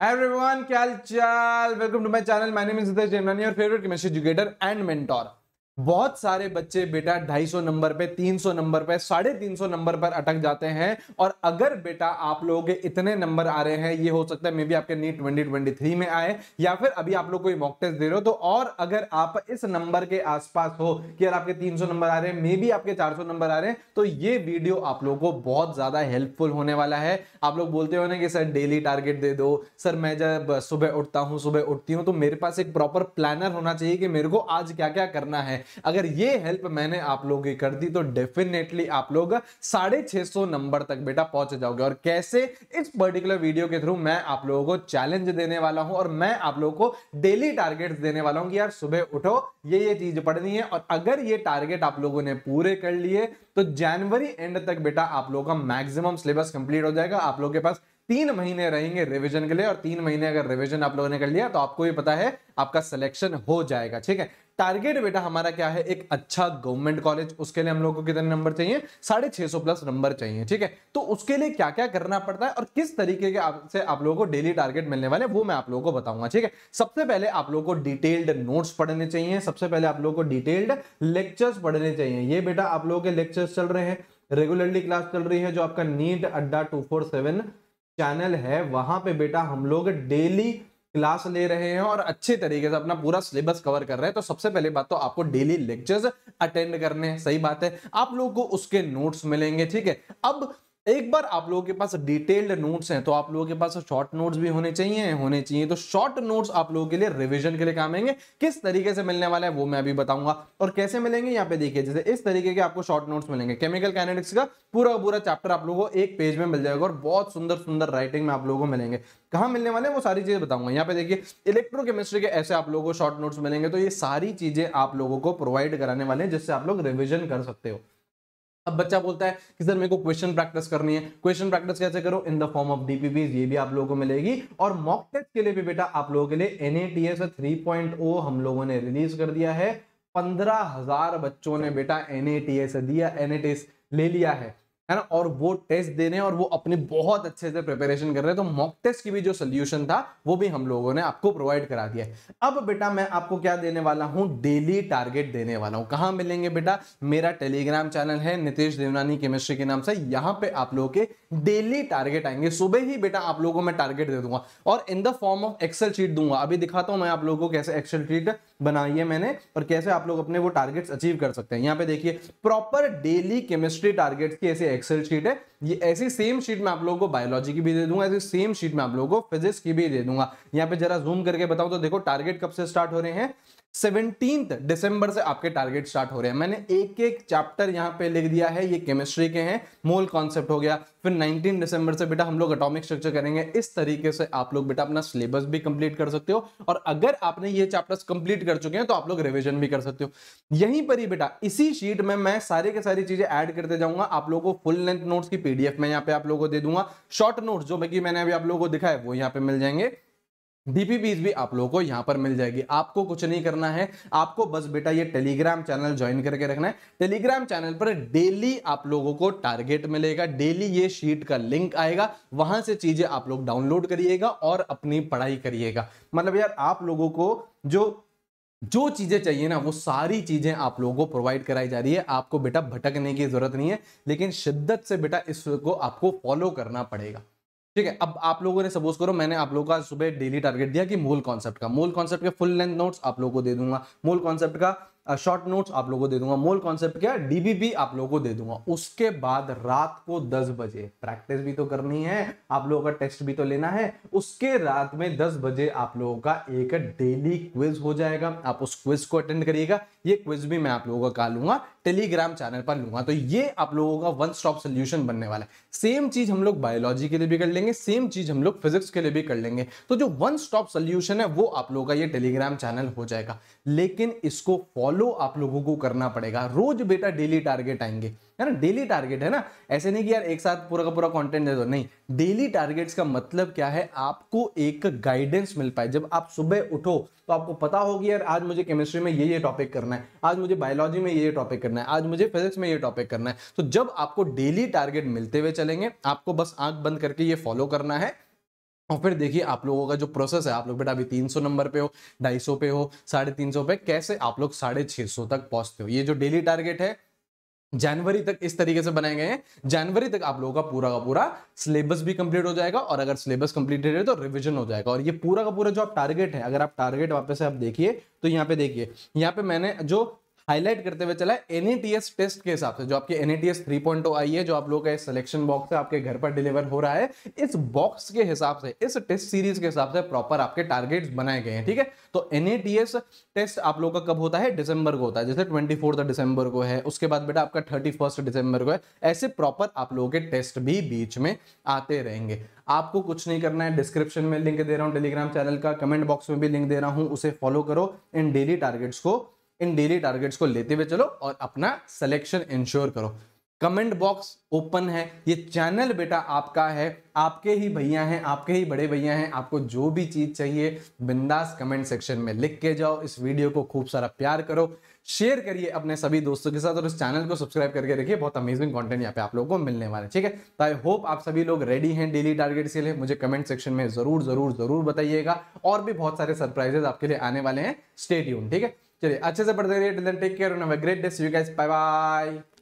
everyone, Kya Welcome to my channel. My name is Hitesh Jainani, your favorite chemistry educator and mentor. बहुत सारे बच्चे बेटा 250 number पे 300 number पे साढ़े तीन नंबर पर अटक जाते हैं और अगर बेटा आप लोगों के इतने नंबर आ रहे हैं ये हो सकता है मे बी आपके नीट ट्वेंटी ट्वेंटी थ्री में आए या फिर अभी आप लोग कोई मॉक टेस्ट दे रहे हो तो और अगर आप इस नंबर के आसपास हो कि यार आपके 300 नंबर आ रहे हैं मे बी आपके 400 नंबर आ रहे हैं तो ये वीडियो आप लोग को बहुत ज़्यादा हेल्पफुल होने वाला है आप लोग बोलते हो ना कि सर डेली टारगेट दे दो सर मैं जब सुबह उठता हूँ सुबह उठती हूँ तो मेरे पास एक प्रॉपर प्लानर होना चाहिए कि मेरे को आज क्या क्या करना है अगर ये हेल्प मैंने आप लोगों की कर दी तो डेफिनेटली आप लोग साढ़े छह सौ नंबर तक बेटा पहुंच जाओगे और कैसे इस पर्टिकुलर वीडियो के थ्रू मैं आप लोगों को चैलेंज देने वाला हूं और मैं आप लोगों को डेली टारगेट देने वाला हूं कि यार सुबह उठो ये ये चीज पढ़नी है और अगर ये टारगेट आप लोगों ने पूरे कर लिए तो जनवरी एंड तक बेटा आप लोगों का मैक्सिमम सिलेबस कंप्लीट हो जाएगा आप लोगों के पास तीन महीने रहेंगे रिविजन के लिए और तीन महीने अगर रिविजन आप लोगों ने कर लिया तो आपको भी पता है आपका सिलेक्शन हो जाएगा ठीक है टारगेट बेटा हमारा क्या है एक अच्छा गवर्नमेंट कॉलेज उसके लिए हम लोग को कितने नंबर चाहिए साढ़े छह सौ प्लस नंबर चाहिए ठीक है तो उसके लिए क्या क्या करना पड़ता है और किस तरीके के आप, से आप लोगों को डेली टारगेट मिलने वाले वो मैं आप लोगों को बताऊंगा ठीक है सबसे पहले आप लोगों को डिटेल्ड नोट्स पढ़ने चाहिए सबसे पहले आप लोगों को डिटेल्ड लेक्चर्स पढ़ने चाहिए ये बेटा आप लोगों के लेक्चर्स चल रहे हैं रेगुलरली क्लास चल रही है जो आपका नीट अड्डा टू फोर सेवन चैनल है वहां पे बेटा हम लोग डेली क्लास ले रहे हैं और अच्छे तरीके से अपना पूरा सिलेबस कवर कर रहे हैं तो सबसे पहले बात तो आपको डेली लेक्चर्स अटेंड करने हैं सही बात है आप लोगों को उसके नोट्स मिलेंगे ठीक है अब एक बार आप लोगों के पास डिटेल्ड नोट्स हैं तो आप लोगों के पास शॉर्ट नोट्स भी होने चाहिए होने चाहिए तो शॉर्ट नोट्स आप लोगों के लिए रिवीजन के लिए काम आएंगे किस तरीके से मिलने वाला है वो मैं अभी बताऊंगा और कैसे मिलेंगे यहाँ पे देखिए जैसे इस तरीके के आपको शॉर्ट नोट्स मिलेंगे केमिकल कैनेटिक्स का पूरा पूरा चैप्टर आप लोगों को एक पेज में मिल जाएगा और बहुत सुंदर सुंदर राइटिंग में आप लोगों को मिलेंगे कहाँ मिलने वाले हैं वो सारी चीजें बताऊंगा यहाँ पे देखिए इलेक्ट्रोकेमिस्ट्री के ऐसे आप लोगों को शॉर्ट नोट्स मिलेंगे तो ये सारी चीजें आप लोगों को प्रोवाइड कराने वाले हैं जिससे आप लोग रिविजन कर सकते हो अब बच्चा बोलता है कि सर मेरे को क्वेश्चन प्रैक्टिस करनी है क्वेश्चन प्रैक्टिस कैसे करो in the form of DPP ये भी आप लोगों को मिलेगी और मॉक टेस्ट के लिए भी बेटा आप लोगों के लिए एनएटीएस 3.0 हम लोगों ने रिलीज कर दिया है पंद्रह हजार बच्चों ने बेटा एनएटीएस दिया एनएटीएस ले लिया है है ना और वो टेस्ट दे रहे हैं और वो अपने बहुत अच्छे से प्रिपेरेशन कर रहे हैं तो मॉक टेस्ट की भी जो सोल्यूशन था वो भी हम लोगों ने आपको प्रोवाइड करा दिया अब बेटा मैं आपको क्या देने वाला हूँ डेली टारगेट देने वाला हूँ कहाँ मिलेंगे बेटा मेरा टेलीग्राम चैनल है नितेश देवनानी केमिस्ट्री के नाम से यहाँ पे आप लोगों के डेली टारगेट आएंगे सुबह ही बेटा आप लोगों मैं टारगेट दे दूंगा और in the form of excel sheet दूंगा अभी दिखाता हूँ मैं आप लोगों को कैसे एक्सेल शीट बनाई है मैंने और कैसे आप लोग अपने वो टारगेट्स अचीव कर सकते हैं यहाँ पे देखिए प्रॉपर डेली केमिस्ट्री टारगेट्स की ऐसे एक्सेल शीट है ये ऐसी सेम शीट में आप लोगों को बायोलॉजी की भी दे दूंगा ऐसी सेम शीट में आप लोगों को फिजिक्स की भी दे दूंगा यहाँ पे जरा जूम करके बताऊं तो देखो टारगेट कब से स्टार्ट हो रहे हैं सेवनटीन दिसंबर से आपके टारगेट स्टार्ट हो रहे हैं मैंने एक एक चैप्टर यहाँ पे लिख दिया है ये केमिस्ट्री के हैं मोल कॉन्सेप्ट हो गया फिर 19 दिसंबर से बेटा हम लोग अटोमिक स्ट्रक्चर करेंगे इस तरीके से आप लोग बेटा अपना सिलेबस भी कंप्लीट कर सकते हो और अगर आपने ये चैप्टर्स कंप्लीट कर चुके हैं तो आप लोग रिविजन भी कर सकते हो यहीं पर ही बेटा इसी शीट में मैं सारे के सारी चीजें ऐड करते जाऊंगा आप लोगों को फुल लेंथ नोट्स की पीडीएफ में यहाँ पे आप लोगों को दे दूंगा शॉर्ट नोट जो मैं मैंने अभी आप लोगों को दिखा है वो यहाँ पे मिल जाएंगे डीपीपीज भी आप लोगों को यहां पर मिल जाएगी आपको कुछ नहीं करना है आपको बस बेटा ये टेलीग्राम चैनल ज्वाइन करके रखना है टेलीग्राम चैनल पर डेली आप लोगों को टारगेट मिलेगा डेली ये शीट का लिंक आएगा वहां से चीजें आप लोग डाउनलोड करिएगा और अपनी पढ़ाई करिएगा मतलब यार आप लोगों को जो जो चीज़ें चाहिए ना वो सारी चीज़ें आप लोगों को प्रोवाइड कराई जा रही है आपको बेटा भटकने की ज़रूरत नहीं है लेकिन शिद्दत से बेटा इसको आपको फॉलो करना पड़ेगा ठीक है अब आप लोगों ने सपोज करो मैंने आप लोगों का सुबह डेली टारगेट दिया कि मूल कॉन्सेप्ट का मूल कॉन्सेप्ट के फुल लेंथ नोट्स आप लोगों को दे दूंगा मूल कॉन्सेप्ट का शॉर्ट नोट्स आप लोगों को दे दूंगा मोल कॉन्सेप्ट क्या डीबीपी आप लोगों को दे दूंगा उसके बाद रात को 10 बजे प्रैक्टिस भी तो करनी है आप लोगों का टेस्ट भी तो लेना है उसके रात में 10 बजे आप लोगों का एक डेली क्विज हो जाएगा आप उस क्विज को अटेंड करिएगा ये क्विज भी मैं आप लोगों का कहा लूंगा टेलीग्राम चैनल पर लूंगा तो ये आप लोगों का वन स्टॉप सोल्यूशन बनने वाला है सेम चीज हम लोग बायोलॉजी के लिए भी कर लेंगे सेम चीज हम लोग फिजिक्स के लिए भी कर लेंगे तो जो वन स्टॉप सोल्यूशन है वो आप लोगों का ये टेलीग्राम चैनल हो जाएगा लेकिन इसको फॉलो फॉलो आप लोगों को करना पड़ेगा रोज बेटा डेली टारगेट आएंगे है ना डेली टारगेट है ना ऐसे नहीं कि यार एक साथ पूरा का पूरा कंटेंट दे दो नहीं डेली टारगेट्स का मतलब क्या है आपको एक गाइडेंस मिल पाए जब आप सुबह उठो तो आपको पता होगी यार आज मुझे केमिस्ट्री में ये ये टॉपिक करना है आज मुझे बायोलॉजी में ये ये टॉपिक करना है आज मुझे फिजिक्स में ये टॉपिक करना है तो जब आपको डेली टारगेट मिलते हुए चलेंगे आपको बस आंख बंद करके ये फॉलो करना है और फिर देखिए आप लोगों का जो प्रोसेस है आप लोग बेटा अभी 300 नंबर पे हो 250 पे हो साढ़े तीन पे कैसे आप लोग साढ़े छह सौ तक पहुंचते हो ये जो डेली टारगेट है जनवरी तक इस तरीके से बनाए गए हैं जनवरी तक आप लोगों का पूरा का पूरा सिलेबस भी कंप्लीट हो जाएगा और अगर सिलेबस कंप्लीट है तो रिवीजन हो जाएगा और ये पूरा का पूरा जो आप टारगेट है अगर आप टारगेट वापस से आप देखिए तो यहाँ पे देखिए यहाँ पे मैंने जो हाईलाइट करते हुए चला एन e टेस्ट के हिसाब से जो आपके N A e oh I है जो आप लोग का सिलेक्शन बॉक्स है आपके घर पर डिलीवर हो रहा है इस बॉक्स के हिसाब से इस टेस्ट सीरीज के हिसाब से प्रॉपर आपके टारगेट्स बनाए गए हैं ठीक है तो एन टेस्ट e आप लोग का कब होता है डिसंबर को होता है जैसे ट्वेंटी दिसंबर को है उसके बाद बेटा आपका थर्टी दिसंबर को है ऐसे प्रॉपर आप लोगों के टेस्ट भी बीच में आते रहेंगे आपको कुछ नहीं करना है डिस्क्रिप्शन में लिंक दे रहा हूँ टेलीग्राम चैनल का कमेंट बॉक्स में भी लिंक दे रहा हूँ उसे फॉलो करो इन डेली टारगेट्स को इन डेली टारगेट्स को लेते हुए चलो और अपना सिलेक्शन इंश्योर करो कमेंट बॉक्स ओपन है ये चैनल बेटा आपका है आपके ही भैया हैं आपके ही बड़े भैया हैं आपको जो भी चीज़ चाहिए बिंदास कमेंट सेक्शन में लिख के जाओ इस वीडियो को खूब सारा प्यार करो शेयर करिए अपने सभी दोस्तों के साथ और इस चैनल को सब्सक्राइब करके रखिए बहुत अमेजिंग कंटेंट यहाँ पे आप लोगों को मिलने वाले ठीक है तो आई होप आप सभी लोग रेडी हैं डेली टारगेट्स के लिए मुझे कमेंट सेक्शन में जरूर जरूर जरूर बताइएगा और भी बहुत सारे सरप्राइजेस आपके लिए आने वाले हैं स्टेट यून ठीक है चलिए अच्छे से पढ़ते रहिए take care great day you guys bye bye